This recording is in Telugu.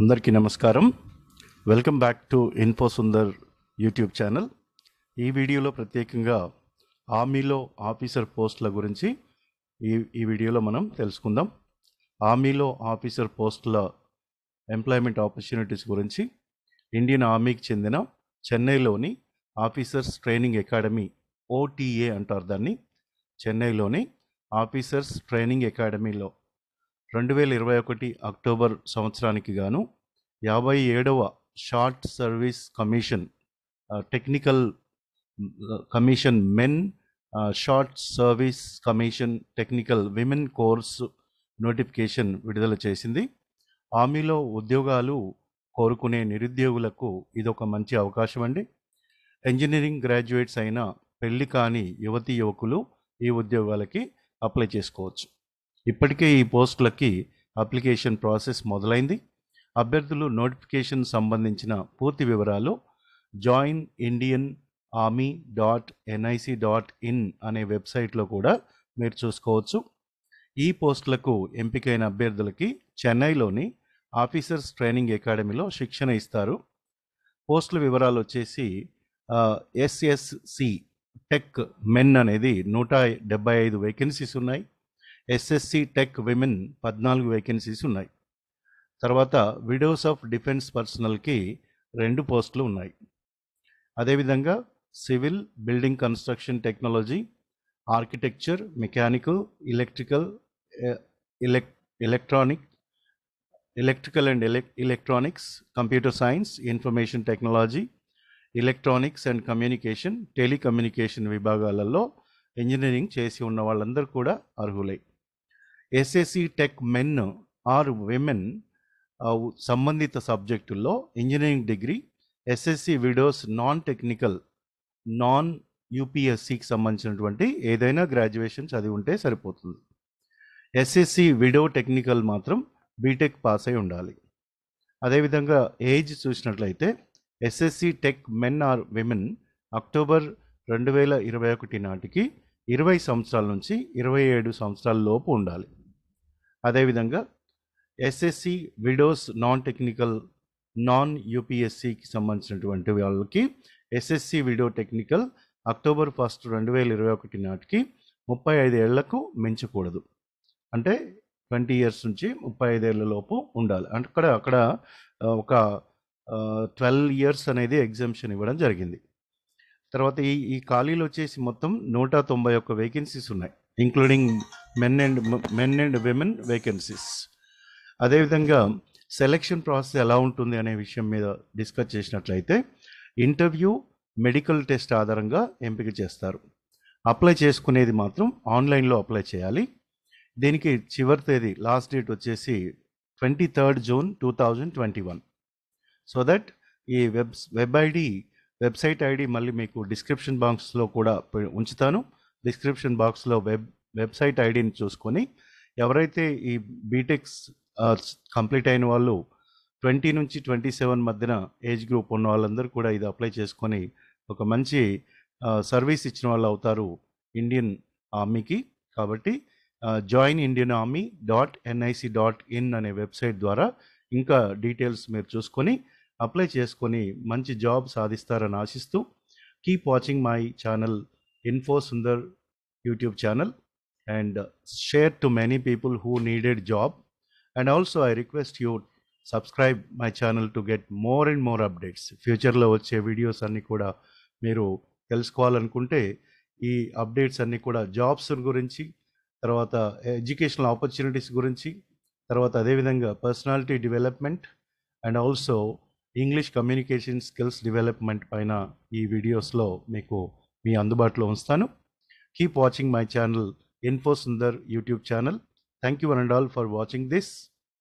అందరికీ నమస్కారం welcome back to info Sundar YouTube channel ఈ వీడియోలో ప్రత్యేకంగా ఆర్మీలో ఆఫీసర్ పోస్టుల గురించి ఈ ఈ వీడియోలో మనం తెలుసుకుందాం ఆర్మీలో ఆఫీసర్ పోస్టుల ఎంప్లాయ్మెంట్ ఆపర్చునిటీస్ గురించి ఇండియన్ ఆర్మీకి చెందిన చెన్నైలోని ఆఫీసర్స్ ట్రైనింగ్ అకాడమీ ఓటీఏ అంటారు దాన్ని చెన్నైలోని ఆఫీసర్స్ ట్రైనింగ్ అకాడమీలో రెండు వేల ఇరవై ఒకటి అక్టోబర్ సంవత్సరానికి గాను యాభై ఏడవ short service commission technical commission men short service commission technical women course notification విడుదల చేసింది ఆమీలో ఉద్యోగాలు కోరుకునే నిరుద్యోగులకు ఇదొక మంచి అవకాశం అండి ఇంజనీరింగ్ గ్రాడ్యుయేట్స్ అయిన పెళ్లి కాని యువతి యువకులు ఈ ఉద్యోగాలకి అప్లై చేసుకోవచ్చు ఇప్పటికే ఈ పోస్టులకి అప్లికేషన్ ప్రాసెస్ మొదలైంది అభ్యర్థులు నోటిఫికేషన్ సంబంధించిన పూర్తి వివరాలు join Indian army dot NIC dot in అనే వెబ్సైట్లో కూడా మీరు చూసుకోవచ్చు ఈ పోస్టులకు ఎంపికైన అభ్యర్థులకి చెన్నైలోని ఆఫీసర్స్ ట్రైనింగ్ అకాడమీలో శిక్షణ ఇస్తారు పోస్టుల వివరాలు వచ్చేసి ఎస్ఎస్సి టెక్ మెన్ అనేది నూట డెబ్బై ఐదు వేకెన్సీస్ ఉన్నాయి ఎస్ఎస్సి టెక్ విమెన్ పద్నాలుగు వేకెన్సీస్ ఉన్నాయి తర్వాత విడోస్ ఆఫ్ డిఫెన్స్ పర్సనల్కి రెండు పోస్టులు ఉన్నాయి అదేవిధంగా civil building construction technology architecture mechanical electrical ఎలక్ electronic electrical and electronics computer science information technology electronics and communication telecommunication విభాగాలలో ఇంజనీరింగ్ చేసి ఉన్న వాళ్ళందరూ కూడా అర్హులై SSC tech men or women సంబంధిత సబ్జెక్టుల్లో engineering degree SSC widows non technical non యూపీఎస్సికి సంబంధించినటువంటి ఏదైనా గ్రాడ్యుయేషన్ చదివి ఉంటే సరిపోతుంది ఎస్ఎస్సి విడో టెక్నికల్ మాత్రం బీటెక్ పాస్ అయి ఉండాలి అదేవిధంగా ఏజ్ చూసినట్లయితే SSC tech men or women October రెండు వేల ఇరవై ఒకటి నాటికి ఇరవై సంవత్సరాల నుంచి ఇరవై ఏడు సంవత్సరాల లోపు ఉండాలి అదేవిధంగా SSC widows non technical non యూపీఎస్సికి సంబంధించినటువంటి వాళ్ళకి SSC widow technical October first రెండు వేల ఇరవై ఒకటి నాటికి ముప్పై ఐదు ఏళ్లకు మించకూడదు అంటే ట్వంటీ ఇయర్స్ నుంచి ముప్పై ఐదేళ్ల లోపు ఉండాలి అంటే అక్కడ అక్కడ ఒక ట్వెల్వ్ ఇయర్స్ అనేది ఎగ్జామ్షన్ ఇవ్వడం జరిగింది తర్వాత ఈ ఈ ఖాళీలు వచ్చేసి మొత్తం నూట తొంభై ఒక్క వేకెన్సీస్ ఉన్నాయి including men and men and women vacancies అదేవిధంగా సెలెక్షన్ ప్రాసెస్ ఎలా ఉంటుంది అనే విషయం మీద డిస్కస్ చేసినట్లయితే ఇంటర్వ్యూ మెడికల్ టెస్ట్ ఆధారంగా ఎంపిక చేస్తారు అప్లై చేసుకునేది మాత్రం ఆన్లైన్లో అప్లై చేయాలి దీనికి చివరి తేదీ లాస్ట్ డేట్ వచ్చేసి twenty third June two thousand twenty one so that ఈ web web ID website ID మళ్ళీ మీకు డిస్క్రిప్షన్ బాక్స్లో కూడా ఉంచుతాను డిస్క్రిప్షన్ బాక్స్లో వెబ్ వెబ్సైట్ ఐడిని చూసుకొని ఎవరైతే ఈ బీటెక్స్ కంప్లీట్ అయిన వాళ్ళు ట్వంటీ నుంచి ట్వంటీ సెవెన్ మధ్యన ఏజ్ గ్రూప్ ఉన్న వాళ్ళందరూ కూడా ఇది అప్లై చేసుకొని ఒక మంచి సర్వీస్ ఇచ్చిన వాళ్ళు అవుతారు ఇండియన్ ఆర్మీకి కాబట్టి join Indian army dot NIC dot in అనే వెబ్సైట్ ద్వారా ఇంకా డీటెయిల్స్ మీరు చూసుకొని అప్లై చేసుకొని మంచి జాబ్ సాధిస్తారని ఆశిస్తూ keep watching my channel info Sundar YouTube channel and share to many people who needed job and also I request you subscribe my channel to get more and more updates ఫ్యూచర్లో వచ్చే వీడియోస్ అన్నీ కూడా మీరు తెలుసుకోవాలనుకుంటే ఈ అప్డేట్స్ అన్నీ కూడా జాబ్స్ గురించి తర్వాత ఎడ్యుకేషనల్ ఆపర్చునిటీస్ గురించి తర్వాత అదేవిధంగా personality development and also English communication skills development పైన ఈ వీడియోస్లో మీకు మీ అందుబాటులో ఉంచుతాను keep watching my channel info Sundar YouTube channel thank you one and all for watching this